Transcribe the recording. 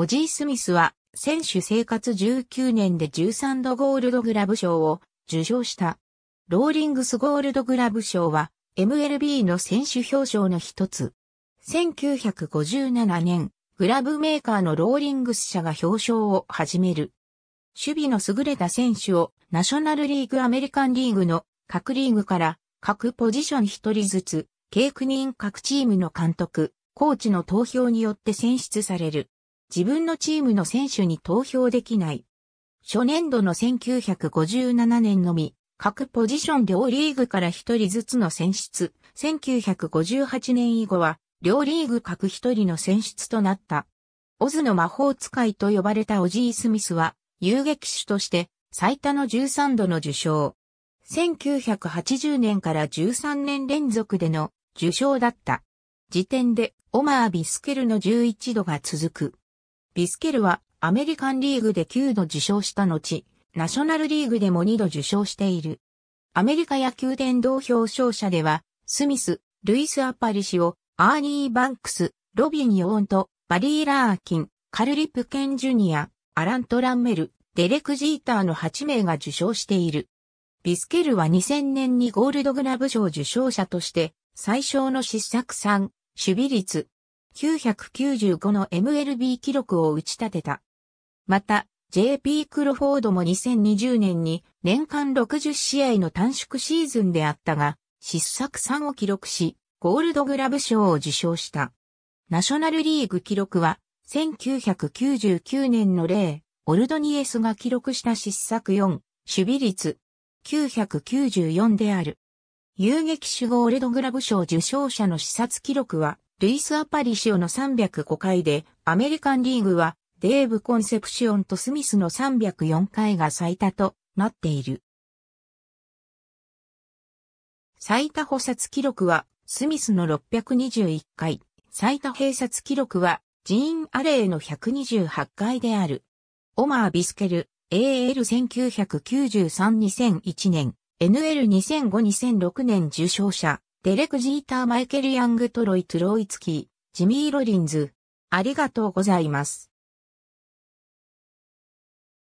オジー・スミスは、選手生活19年で13度ゴールドグラブ賞を受賞した。ローリングスゴールドグラブ賞は MLB の選手表彰の一つ。1957年、グラブメーカーのローリングス社が表彰を始める。守備の優れた選手をナショナルリーグアメリカンリーグの各リーグから各ポジション一人ずつ、計9人各チームの監督、コーチの投票によって選出される。自分のチームの選手に投票できない。初年度の1957年のみ、各ポジション両リーグから一人ずつの選出、1958年以後は、両リーグ各一人の選出となった。オズの魔法使いと呼ばれたオジー・スミスは、遊撃手として最多の13度の受賞。1980年から13年連続での受賞だった。時点でオマー・ビスケルの11度が続く。ビスケルはアメリカンリーグで9度受賞した後、ナショナルリーグでも2度受賞している。アメリカ野球殿堂表彰者では、スミス、ルイス・アパリ氏を、アーニー・バンクス、ロビン・ヨーンと、バリー・ラーキン、カルリ・プケン・ジュニア、アラン・トランメル、デレク・ジーターの8名が受賞している。ビスケルは2000年にゴールドグラブ賞受賞者として、最小の失策3、守備率、995の MLB 記録を打ち立てた。また、JP クロフォードも2020年に年間60試合の短縮シーズンであったが、失策3を記録し、ゴールドグラブ賞を受賞した。ナショナルリーグ記録は、1999年の例、オルドニエスが記録した失策4、守備率、994である。遊撃手ゴールドグラブ賞受賞者の視察記録は、ルイス・アパリシオの305回で、アメリカンリーグは、デーブ・コンセプシオンとスミスの304回が最多となっている。最多補殺記録は、スミスの621回、最多併殺記録は、ジーン・アレイの128回である。オマー・ビスケル、AL1993-2001 年、NL2005-2006 年受賞者、デレク・ジーター・マイケル・ヤング・トロイ・トゥロイツキー、ジミー・ロリンズ。ありがとうございます。